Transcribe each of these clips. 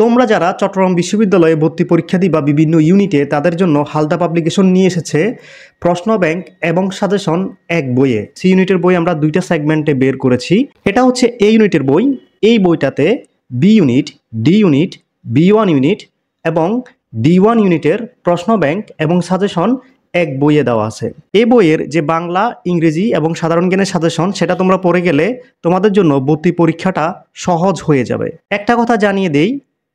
তোমরা যারা চট্টগ্রাম বিশ্ববিদ্যালয়ে ভর্তি পরীক্ষা বা বিভিন্ন ইউনিটে তাদের জন্য হালদা পাবলিকেশন নিয়ে এসেছে প্রশ্ন ব্যাংক এবং সাজেশন এক বইয়ে সেই ইউনিটের বই আমরা দুইটা সেগমেন্টে বের করেছি এটা হচ্ছে এ ইউনিটের বই এই বইটাতে B unit D unit B one unit এবং ডি ওয়ান ইউনিটের প্রশ্ন ব্যাংক এবং সাজেশন এক বইয়ে দেওয়া আছে এই বইয়ের যে বাংলা ইংরেজি এবং সাধারণ জ্ঞানের সাজেশন সেটা তোমরা পড়ে গেলে তোমাদের জন্য ভর্তি পরীক্ষাটা সহজ হয়ে যাবে একটা কথা জানিয়ে দেই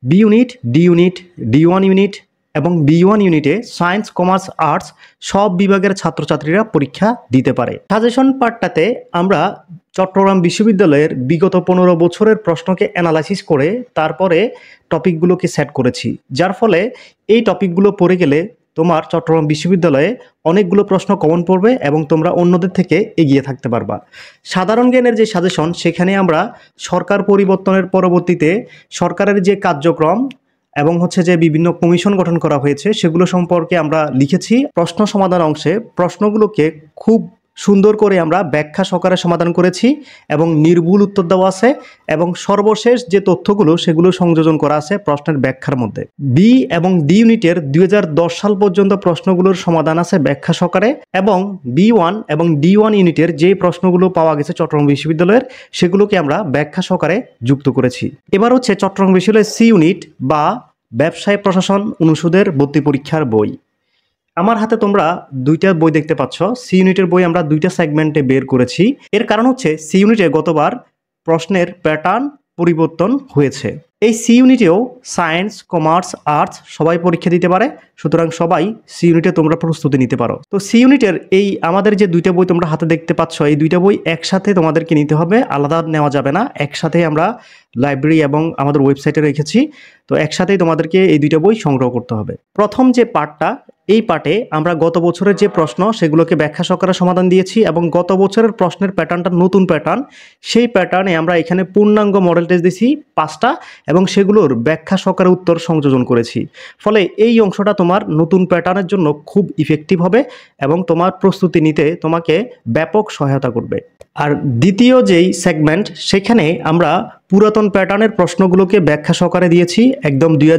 B unit D unit D one unit এবং বি ওয়ান ইউনিটে সায়েন্স কমার্স আর্টস সব বিভাগের ছাত্রছাত্রীরা পরীক্ষা দিতে পারে সাজেশন পার্টটাতে আমরা চট্টগ্রাম বিশ্ববিদ্যালয়ের বিগত পনেরো বছরের প্রশ্নকে অ্যানালাইসিস করে তারপরে টপিকগুলোকে সেট করেছি যার ফলে এই টপিকগুলো পড়ে গেলে তোমার চট্টগ্রাম বিশ্ববিদ্যালয়ে অনেকগুলো প্রশ্ন কমন পড়বে এবং তোমরা অন্যদের থেকে এগিয়ে থাকতে পারবা সাধারণ জ্ঞানের যে সাজেশন সেখানে আমরা সরকার পরিবর্তনের পরবর্তীতে সরকারের যে কার্যক্রম এবং হচ্ছে যে বিভিন্ন কমিশন গঠন করা হয়েছে সেগুলো সম্পর্কে আমরা লিখেছি প্রশ্ন সমাধান অংশে প্রশ্নগুলোকে খুব সুন্দর করে আমরা ব্যাখ্যা সকারে সমাধান করেছি এবং নির্ভুল উত্তর দেওয়া আছে এবং সর্বশেষ যে তথ্যগুলো সেগুলো সংযোজন করা আছে প্রশ্নের ব্যাখ্যার মধ্যে বি এবং ডি ইউনিটের দুই সাল পর্যন্ত প্রশ্নগুলোর সমাধান আছে ব্যাখ্যা সকারে এবং বি ওয়ান এবং ডি ওয়ান ইউনিটের যে প্রশ্নগুলো পাওয়া গেছে চট্টগ্রাম বিশ্ববিদ্যালয়ের সেগুলোকে আমরা ব্যাখ্যা সহকারে যুক্ত করেছি এবার হচ্ছে চট্টগ্রাম বিশ্ববিদ্যালয়ের সি ইউনিট বা ব্যবসায় প্রশাসন অনুষদের ভর্তি পরীক্ষার বই আমার হাতে তোমরা দুইটা বই দেখতে পাচ্ছ সি ইউনিটের বই আমরা দুইটা সেগমেন্টে বের করেছি এর কারণ হচ্ছে সি ইউনিটে গতবার প্রশ্নের প্যাটার্ন পরিবর্তন হয়েছে এই সি ইউনিটেও সায়েন্স কমার্স আর্টস সবাই পরীক্ষা দিতে পারে সুতরাং সবাই সি ইউনিটে তোমরা প্রস্তুতি নিতে পারো তো সি ইউনিটের এই আমাদের যে দুইটা বই তোমরা হাতে দেখতে পাচ্ছ এই দুইটা বই একসাথে তোমাদেরকে নিতে হবে আলাদা নেওয়া যাবে না একসাথে আমরা লাইব্রেরি এবং আমাদের ওয়েবসাইটে রেখেছি তো একসাথেই তোমাদেরকে এই দুইটা বই সংগ্রহ করতে হবে প্রথম যে পার্টটা এই পাটে আমরা গত বছরের যে প্রশ্ন সেগুলোকে ব্যাখ্যা সহকারে সমাধান দিয়েছি এবং গত বছরের প্রশ্নের প্যাটার্নটা নতুন প্যাটার্ন সেই প্যাটার্নে আমরা এখানে পূর্ণাঙ্গ মডেল টেস্ট দিছি পাঁচটা এবং সেগুলোর ব্যাখ্যা সহকারে উত্তর সংযোজন করেছি ফলে এই অংশটা তোমার নতুন প্যাটার্নের জন্য খুব ইফেক্টিভ হবে এবং তোমার প্রস্তুতি নিতে তোমাকে ব্যাপক সহায়তা করবে আর দ্বিতীয় যেই সেগমেন্ট সেখানে আমরা পুরাতন প্যাটার্নের প্রশ্নগুলোকে ব্যাখ্যা সহকারে দিয়েছি একদম দুই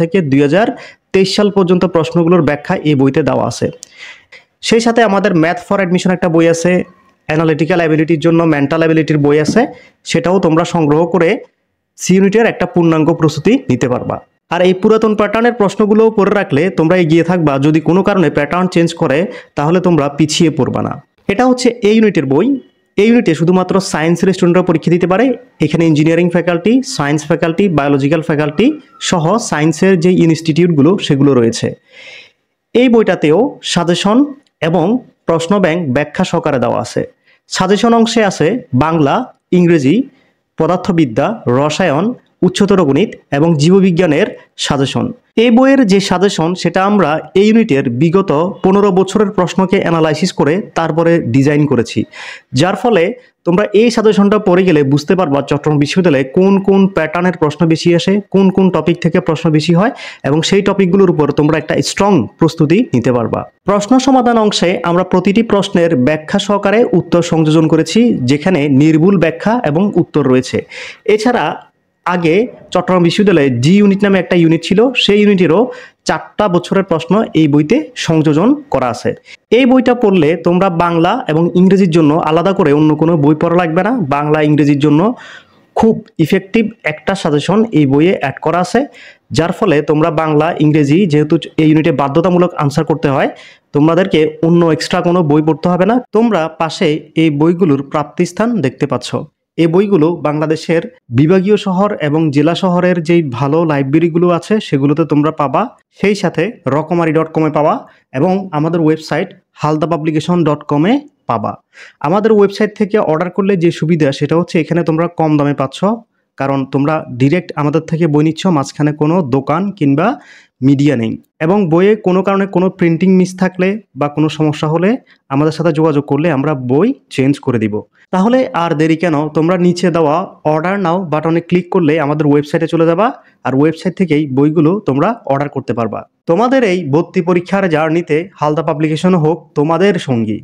থেকে দুই তেইশ সাল পর্যন্ত প্রশ্নগুলোর ব্যাখ্যা এই বইতে দেওয়া আছে সেই সাথে আমাদের ম্যাথ ফর অ্যাডমিশন একটা বই আছে অ্যানালিটিক্যাল অ্যাবিলিটির জন্য মেন্টাল অ্যাবিলিটির বই আছে সেটাও তোমরা সংগ্রহ করে সি ইউনিটের একটা পূর্ণাঙ্গ প্রস্তুতি নিতে পারবা আর এই পুরাতন প্যাটার্নের প্রশ্নগুলোও পড়ে রাখলে তোমরা এগিয়ে থাকবা যদি কোনো কারণে প্যাটার্ন চেঞ্জ করে তাহলে তোমরা পিছিয়ে পড়বা না এটা হচ্ছে এই ইউনিটের বই এই ইউনিটে শুধুমাত্র সায়েন্সের স্টুডেন্টরা পরীক্ষা দিতে পারে এখানে engineering faculty science faculty biological faculty সহ সায়েন্সের যে ইনস্টিটিউটগুলো সেগুলো রয়েছে এই বইটাতেও সাজেশন এবং প্রশ্ন ব্যাংক ব্যাখ্যা সহকারে দেওয়া আছে সাজেশন অংশে আছে বাংলা ইংরেজি পদার্থবিদ্যা রসায়ন উচ্চতর গণিত এবং জীববিজ্ঞানের সাজেশন এই বইয়ের যে সাজেশন সেটা আমরা এই ইউনিটের বিগত পনেরো বছরের প্রশ্নকে অ্যানালাইসিস করে তারপরে ডিজাইন করেছি যার ফলে তোমরা এই সাজেশনটা পড়ে গেলে বুঝতে পারবা চট্টগ্রাম বিশ্ববিদ্যালয়ে কোন কোন প্যাটার্নের প্রশ্ন বেশি আসে কোন কোন টপিক থেকে প্রশ্ন বেশি হয় এবং সেই টপিকগুলোর উপর তোমরা একটা স্ট্রং প্রস্তুতি নিতে পারবা প্রশ্ন সমাধান অংশে আমরা প্রতিটি প্রশ্নের ব্যাখ্যা সহকারে উত্তর সংযোজন করেছি যেখানে নির্ভুল ব্যাখ্যা এবং উত্তর রয়েছে এছাড়া আগে চট্টগ্রাম বিশ্ববিদ্যালয়ে জি ইউনিট নামে একটা ইউনিট ছিল সেই ইউনিটেরও চারটা বছরের প্রশ্ন এই বইতে সংযোজন করা আছে এই বইটা পড়লে তোমরা বাংলা এবং ইংরেজির জন্য আলাদা করে অন্য কোনো বই পড়া লাগবে না বাংলা ইংরেজির জন্য খুব ইফেক্টিভ একটা সাজেশন এই বইয়ে অ্যাড করা আছে যার ফলে তোমরা বাংলা ইংরেজি যেহেতু এই ইউনিটে বাধ্যতামূলক আনসার করতে হয় তোমাদেরকে অন্য এক্সট্রা কোনো বই পড়তে হবে না তোমরা পাশে এই বইগুলোর প্রাপ্তিস্থান দেখতে পাচ্ছ এ বইগুলো বাংলাদেশের বিভাগীয় শহর এবং জেলা শহরের যেই ভালো লাইব্রেরিগুলো আছে সেগুলোতে তোমরা পাবা সেই সাথে রকমারি ডট কমে পাবা এবং আমাদের ওয়েবসাইট হালদা পাবলিকেশন ডট কমে পাবা আমাদের ওয়েবসাইট থেকে অর্ডার করলে যে সুবিধা সেটা হচ্ছে এখানে তোমরা কম দামে পাচ্ছ কারণ তোমরা ডিরেক্ট আমাদের থেকে বই নিচ্ছ মাঝখানে কোনো দোকান কিংবা মিডিয়া নেই এবং বইয়ে কোনো কারণে কোনো প্রিন্টিং মিস থাকলে বা কোনো সমস্যা হলে আমাদের সাথে যোগাযোগ করলে আমরা বই চেঞ্জ করে দিব তাহলে আর দেরি কেন তোমরা নিচে দেওয়া অর্ডার নাও বাটনে ক্লিক করলে আমাদের ওয়েবসাইটে চলে যাবা আর ওয়েবসাইট থেকেই বইগুলো তোমরা অর্ডার করতে পারবা তোমাদের এই ভর্তি পরীক্ষার জার্নিতে হালদা পাবলিকেশন হোক তোমাদের সঙ্গী